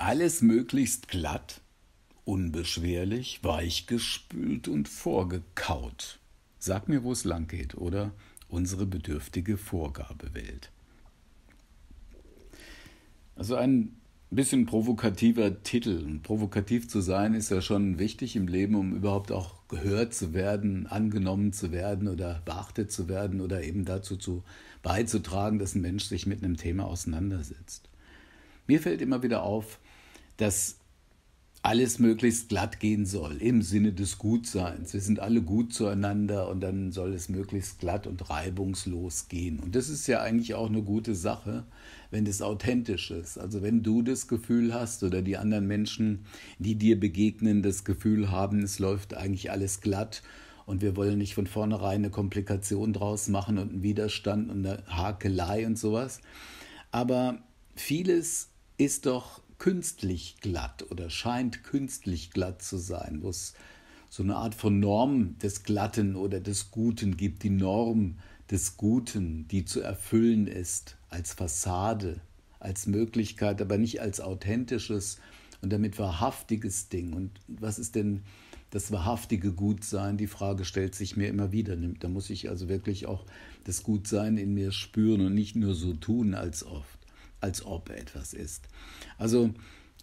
Alles möglichst glatt, unbeschwerlich, weichgespült und vorgekaut. Sag mir, wo es lang geht, oder? Unsere bedürftige Vorgabewelt. Also ein bisschen provokativer Titel. Und provokativ zu sein ist ja schon wichtig im Leben, um überhaupt auch gehört zu werden, angenommen zu werden oder beachtet zu werden oder eben dazu zu beizutragen, dass ein Mensch sich mit einem Thema auseinandersetzt. Mir fällt immer wieder auf, dass alles möglichst glatt gehen soll im Sinne des Gutseins. Wir sind alle gut zueinander und dann soll es möglichst glatt und reibungslos gehen. Und das ist ja eigentlich auch eine gute Sache, wenn es authentisch ist. Also wenn du das Gefühl hast oder die anderen Menschen, die dir begegnen, das Gefühl haben, es läuft eigentlich alles glatt und wir wollen nicht von vornherein eine Komplikation draus machen und einen Widerstand und eine Hakelei und sowas. Aber vieles ist doch künstlich glatt oder scheint künstlich glatt zu sein, wo es so eine Art von Norm des Glatten oder des Guten gibt, die Norm des Guten, die zu erfüllen ist als Fassade, als Möglichkeit, aber nicht als authentisches und damit wahrhaftiges Ding. Und was ist denn das wahrhaftige Gutsein? Die Frage stellt sich mir immer wieder. Da muss ich also wirklich auch das Gutsein in mir spüren und nicht nur so tun als oft als ob etwas ist. Also,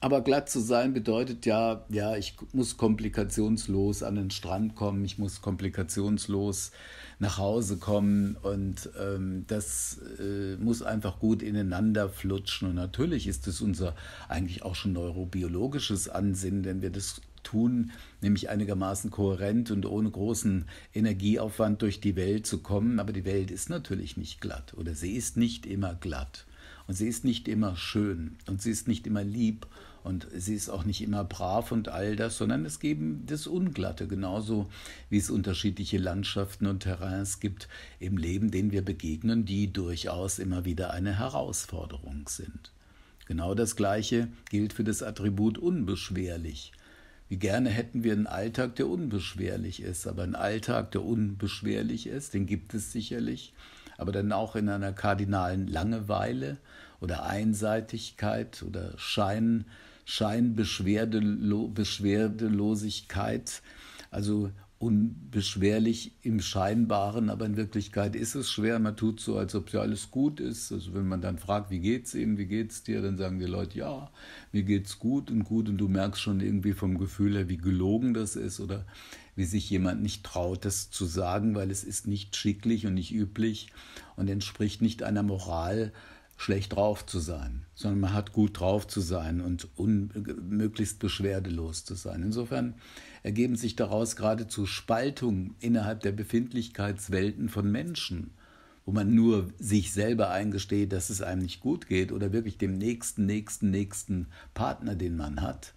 aber glatt zu sein bedeutet ja, ja, ich muss komplikationslos an den Strand kommen, ich muss komplikationslos nach Hause kommen und ähm, das äh, muss einfach gut ineinander flutschen. Und natürlich ist es unser eigentlich auch schon neurobiologisches Ansinnen, wenn wir das tun, nämlich einigermaßen kohärent und ohne großen Energieaufwand durch die Welt zu kommen. Aber die Welt ist natürlich nicht glatt oder sie ist nicht immer glatt. Und sie ist nicht immer schön und sie ist nicht immer lieb und sie ist auch nicht immer brav und all das, sondern es geben das Unglatte, genauso wie es unterschiedliche Landschaften und Terrains gibt im Leben, denen wir begegnen, die durchaus immer wieder eine Herausforderung sind. Genau das Gleiche gilt für das Attribut unbeschwerlich. Wie gerne hätten wir einen Alltag, der unbeschwerlich ist, aber einen Alltag, der unbeschwerlich ist, den gibt es sicherlich, aber dann auch in einer kardinalen Langeweile oder Einseitigkeit oder Schein, Scheinbeschwerdelo, Beschwerdelosigkeit, also unbeschwerlich im Scheinbaren, aber in Wirklichkeit ist es schwer. Man tut so, als ob ja alles gut ist. Also wenn man dann fragt, wie geht's Ihnen, wie geht's dir, dann sagen die Leute, ja, mir geht's gut und gut und du merkst schon irgendwie vom Gefühl her, wie gelogen das ist oder wie sich jemand nicht traut, das zu sagen, weil es ist nicht schicklich und nicht üblich und entspricht nicht einer Moral, schlecht drauf zu sein, sondern man hat gut drauf zu sein und möglichst beschwerdelos zu sein. Insofern ergeben sich daraus geradezu Spaltungen innerhalb der Befindlichkeitswelten von Menschen, wo man nur sich selber eingesteht, dass es einem nicht gut geht oder wirklich dem nächsten, nächsten, nächsten Partner, den man hat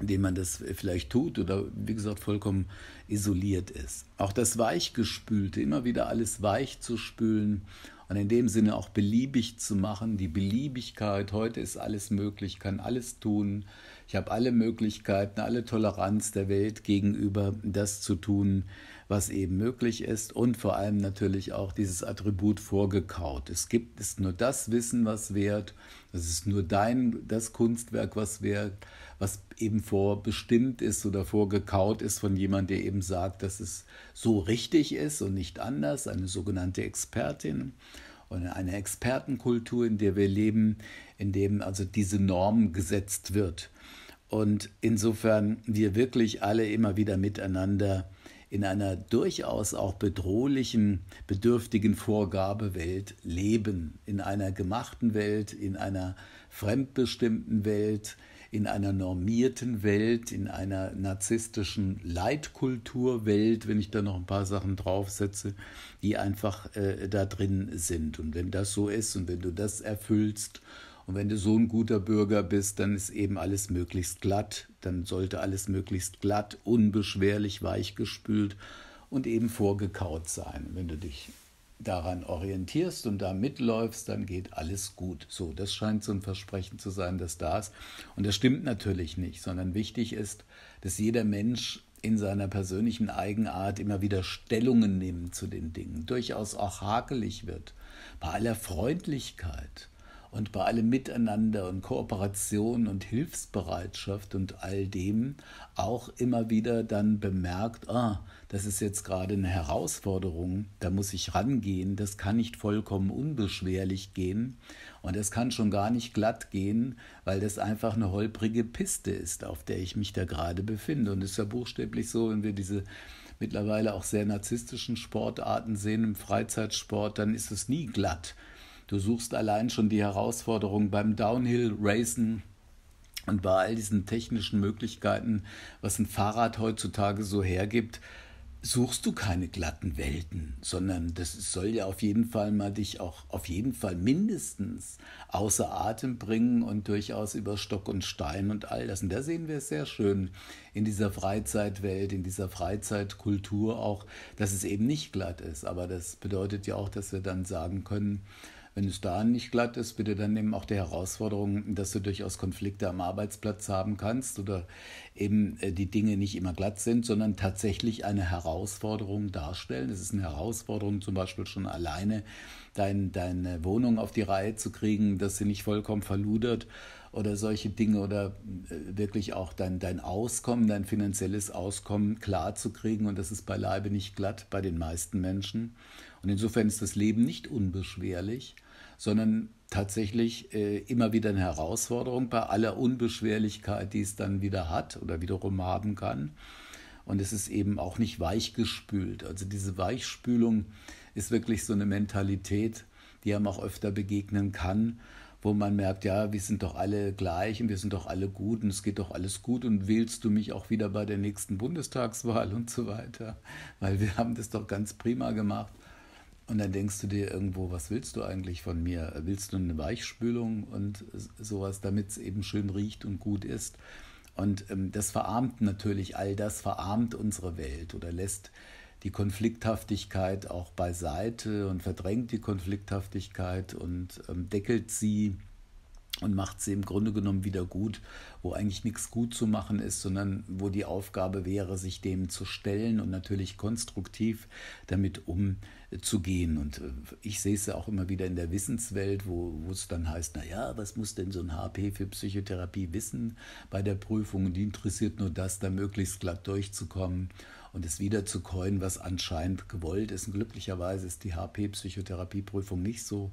indem man das vielleicht tut oder wie gesagt vollkommen isoliert ist. Auch das Weichgespülte, immer wieder alles weich zu spülen und in dem Sinne auch beliebig zu machen, die Beliebigkeit, heute ist alles möglich, kann alles tun, ich habe alle Möglichkeiten, alle Toleranz der Welt gegenüber das zu tun, was eben möglich ist und vor allem natürlich auch dieses Attribut vorgekaut. Es gibt ist nur das Wissen, was wert, es ist nur dein das Kunstwerk, was wert, was eben vorbestimmt ist oder vorgekaut ist von jemandem, der eben sagt, dass es so richtig ist und nicht anders, eine sogenannte Expertin und in einer Expertenkultur, in der wir leben, in dem also diese Norm gesetzt wird. Und insofern wir wirklich alle immer wieder miteinander in einer durchaus auch bedrohlichen, bedürftigen Vorgabewelt leben, in einer gemachten Welt, in einer fremdbestimmten Welt, in einer normierten Welt, in einer narzisstischen Leitkulturwelt, wenn ich da noch ein paar Sachen draufsetze, die einfach äh, da drin sind. Und wenn das so ist und wenn du das erfüllst und wenn du so ein guter Bürger bist, dann ist eben alles möglichst glatt, dann sollte alles möglichst glatt, unbeschwerlich, weichgespült und eben vorgekaut sein, wenn du dich daran orientierst und da mitläufst, dann geht alles gut. So, das scheint so ein Versprechen zu sein, das da ist. Und das stimmt natürlich nicht, sondern wichtig ist, dass jeder Mensch in seiner persönlichen Eigenart immer wieder Stellungen nimmt zu den Dingen, durchaus auch hakelig wird, bei aller Freundlichkeit. Und bei allem Miteinander und Kooperation und Hilfsbereitschaft und all dem auch immer wieder dann bemerkt, ah, das ist jetzt gerade eine Herausforderung, da muss ich rangehen, das kann nicht vollkommen unbeschwerlich gehen und das kann schon gar nicht glatt gehen, weil das einfach eine holprige Piste ist, auf der ich mich da gerade befinde. Und es ist ja buchstäblich so, wenn wir diese mittlerweile auch sehr narzisstischen Sportarten sehen, im Freizeitsport, dann ist es nie glatt. Du suchst allein schon die Herausforderung beim Downhill-Racen und bei all diesen technischen Möglichkeiten, was ein Fahrrad heutzutage so hergibt. Suchst du keine glatten Welten, sondern das soll ja auf jeden Fall mal dich auch auf jeden Fall mindestens außer Atem bringen und durchaus über Stock und Stein und all das. Und da sehen wir es sehr schön in dieser Freizeitwelt, in dieser Freizeitkultur auch, dass es eben nicht glatt ist. Aber das bedeutet ja auch, dass wir dann sagen können, wenn es da nicht glatt ist, bitte dann eben auch die Herausforderung, dass du durchaus Konflikte am Arbeitsplatz haben kannst oder eben äh, die Dinge nicht immer glatt sind, sondern tatsächlich eine Herausforderung darstellen. Es ist eine Herausforderung zum Beispiel schon alleine, dein, deine Wohnung auf die Reihe zu kriegen, dass sie nicht vollkommen verludert oder solche Dinge oder äh, wirklich auch dein, dein Auskommen, dein finanzielles Auskommen klar zu kriegen. Und das ist beileibe nicht glatt bei den meisten Menschen. Und insofern ist das Leben nicht unbeschwerlich sondern tatsächlich äh, immer wieder eine Herausforderung bei aller Unbeschwerlichkeit, die es dann wieder hat oder wiederum haben kann. Und es ist eben auch nicht weichgespült. Also diese Weichspülung ist wirklich so eine Mentalität, die einem auch öfter begegnen kann, wo man merkt, ja, wir sind doch alle gleich und wir sind doch alle gut und es geht doch alles gut und wählst du mich auch wieder bei der nächsten Bundestagswahl und so weiter, weil wir haben das doch ganz prima gemacht. Und dann denkst du dir irgendwo, was willst du eigentlich von mir? Willst du eine Weichspülung und sowas, damit es eben schön riecht und gut ist? Und ähm, das verarmt natürlich all das, verarmt unsere Welt oder lässt die Konflikthaftigkeit auch beiseite und verdrängt die Konflikthaftigkeit und ähm, deckelt sie und macht sie im Grunde genommen wieder gut, wo eigentlich nichts gut zu machen ist, sondern wo die Aufgabe wäre, sich dem zu stellen und natürlich konstruktiv damit umzugehen zu gehen. Und äh, ich sehe es ja auch immer wieder in der Wissenswelt, wo, wo es dann heißt, naja, was muss denn so ein HP für Psychotherapie wissen bei der Prüfung? Und die interessiert nur das, da möglichst glatt durchzukommen und es wieder zu keuen, was anscheinend gewollt ist. Und glücklicherweise ist die HP-Psychotherapieprüfung nicht so,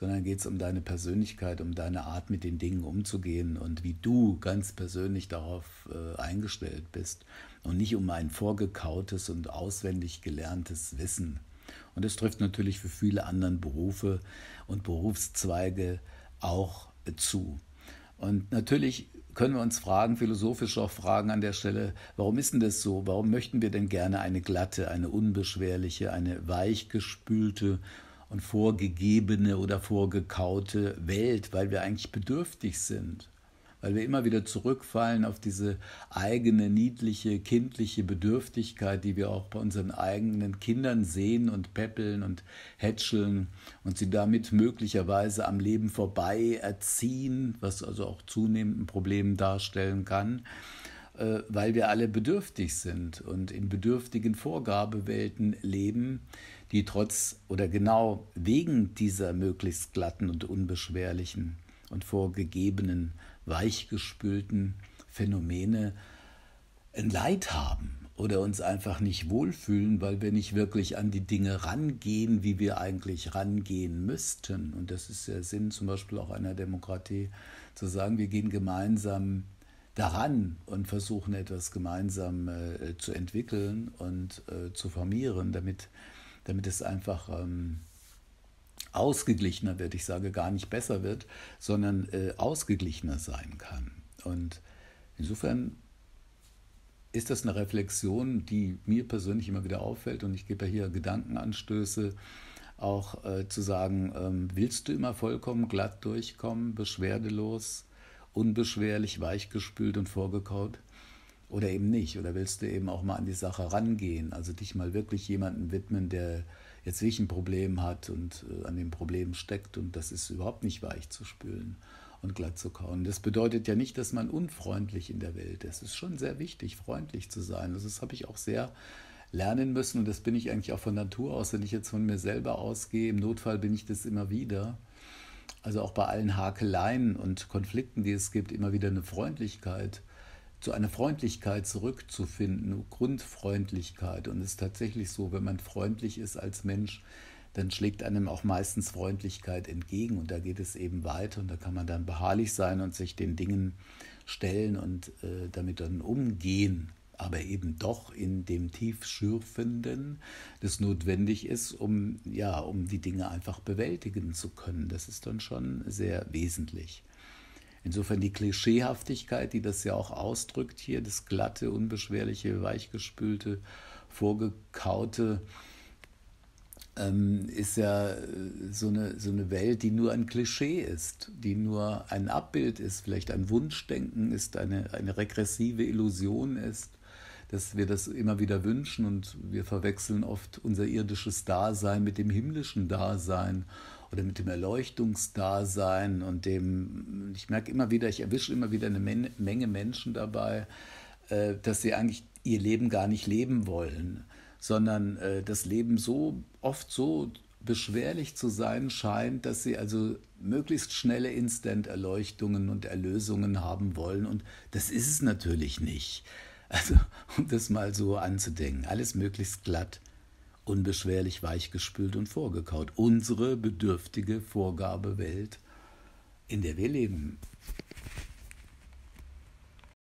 sondern geht es um deine Persönlichkeit, um deine Art, mit den Dingen umzugehen und wie du ganz persönlich darauf äh, eingestellt bist und nicht um ein vorgekautes und auswendig gelerntes Wissen. Und das trifft natürlich für viele andere Berufe und Berufszweige auch äh, zu. Und natürlich können wir uns fragen, philosophisch auch fragen an der Stelle, warum ist denn das so? Warum möchten wir denn gerne eine glatte, eine unbeschwerliche, eine weichgespülte und vorgegebene oder vorgekaute Welt, weil wir eigentlich bedürftig sind? weil wir immer wieder zurückfallen auf diese eigene niedliche, kindliche Bedürftigkeit, die wir auch bei unseren eigenen Kindern sehen und peppeln und hätscheln und sie damit möglicherweise am Leben vorbei erziehen, was also auch zunehmend ein Problem darstellen kann äh, weil wir alle bedürftig sind und in bedürftigen Vorgabewelten leben, die trotz oder genau wegen dieser möglichst glatten und unbeschwerlichen und vorgegebenen weichgespülten Phänomene ein Leid haben oder uns einfach nicht wohlfühlen, weil wir nicht wirklich an die Dinge rangehen, wie wir eigentlich rangehen müssten. Und das ist der Sinn zum Beispiel auch einer Demokratie, zu sagen, wir gehen gemeinsam daran und versuchen etwas gemeinsam äh, zu entwickeln und äh, zu formieren, damit, damit es einfach ähm, ausgeglichener wird, ich sage gar nicht besser wird, sondern äh, ausgeglichener sein kann. Und insofern ist das eine Reflexion, die mir persönlich immer wieder auffällt und ich gebe hier Gedankenanstöße, auch äh, zu sagen, ähm, willst du immer vollkommen glatt durchkommen, beschwerdelos, unbeschwerlich, weichgespült und vorgekaut? Oder eben nicht? Oder willst du eben auch mal an die Sache rangehen? Also dich mal wirklich jemandem widmen, der jetzt wirklich ein Problem hat und äh, an dem Problem steckt und das ist überhaupt nicht weich zu spülen und glatt zu kauen. Das bedeutet ja nicht, dass man unfreundlich in der Welt ist. Es ist schon sehr wichtig, freundlich zu sein. Also das habe ich auch sehr lernen müssen und das bin ich eigentlich auch von Natur aus, wenn ich jetzt von mir selber ausgehe. Im Notfall bin ich das immer wieder. Also auch bei allen Hakeleien und Konflikten, die es gibt, immer wieder eine Freundlichkeit zu einer Freundlichkeit zurückzufinden, Grundfreundlichkeit. Und es ist tatsächlich so, wenn man freundlich ist als Mensch, dann schlägt einem auch meistens Freundlichkeit entgegen und da geht es eben weiter und da kann man dann beharrlich sein und sich den Dingen stellen und äh, damit dann umgehen, aber eben doch in dem tiefschürfenden, das notwendig ist, um ja, um die Dinge einfach bewältigen zu können. Das ist dann schon sehr wesentlich. Insofern die Klischeehaftigkeit, die das ja auch ausdrückt hier, das glatte, unbeschwerliche, weichgespülte, vorgekaute, ähm, ist ja äh, so eine, so eine Welt, die nur ein Klischee ist, die nur ein Abbild ist, vielleicht ein Wunschdenken ist, eine, eine regressive Illusion ist, dass wir das immer wieder wünschen und wir verwechseln oft unser irdisches Dasein mit dem himmlischen Dasein oder mit dem Erleuchtungsdasein und dem, ich merke immer wieder, ich erwische immer wieder eine Menge Menschen dabei, äh, dass sie eigentlich ihr Leben gar nicht leben wollen, sondern äh, das Leben so oft so beschwerlich zu sein scheint, dass sie also möglichst schnelle Instant-Erleuchtungen und Erlösungen haben wollen. Und das ist es natürlich nicht. Also, um das mal so anzudenken, alles möglichst glatt unbeschwerlich weichgespült und vorgekaut. Unsere bedürftige Vorgabewelt, in der wir leben.